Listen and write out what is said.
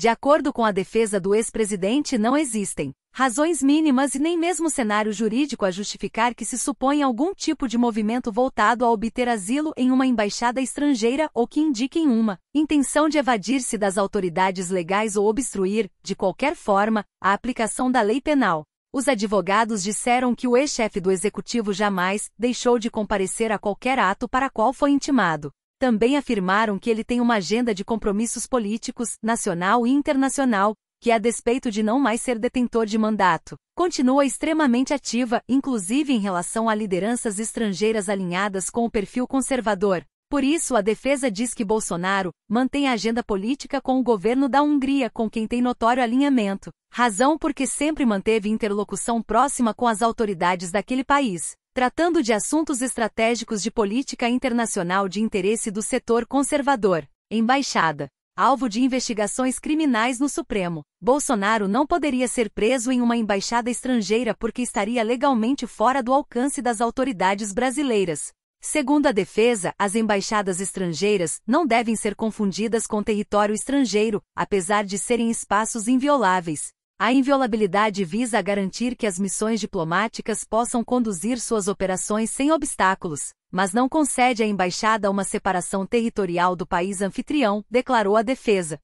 De acordo com a defesa do ex-presidente, não existem razões mínimas e nem mesmo cenário jurídico a justificar que se suponha algum tipo de movimento voltado a obter asilo em uma embaixada estrangeira ou que indiquem uma intenção de evadir-se das autoridades legais ou obstruir, de qualquer forma, a aplicação da lei penal. Os advogados disseram que o ex-chefe do executivo jamais deixou de comparecer a qualquer ato para qual foi intimado. Também afirmaram que ele tem uma agenda de compromissos políticos, nacional e internacional, que a despeito de não mais ser detentor de mandato, continua extremamente ativa, inclusive em relação a lideranças estrangeiras alinhadas com o perfil conservador. Por isso, a defesa diz que Bolsonaro mantém a agenda política com o governo da Hungria, com quem tem notório alinhamento, razão porque sempre manteve interlocução próxima com as autoridades daquele país, tratando de assuntos estratégicos de política internacional de interesse do setor conservador. Embaixada. Alvo de investigações criminais no Supremo. Bolsonaro não poderia ser preso em uma embaixada estrangeira porque estaria legalmente fora do alcance das autoridades brasileiras. Segundo a defesa, as embaixadas estrangeiras não devem ser confundidas com território estrangeiro, apesar de serem espaços invioláveis. A inviolabilidade visa garantir que as missões diplomáticas possam conduzir suas operações sem obstáculos, mas não concede à embaixada uma separação territorial do país anfitrião, declarou a defesa.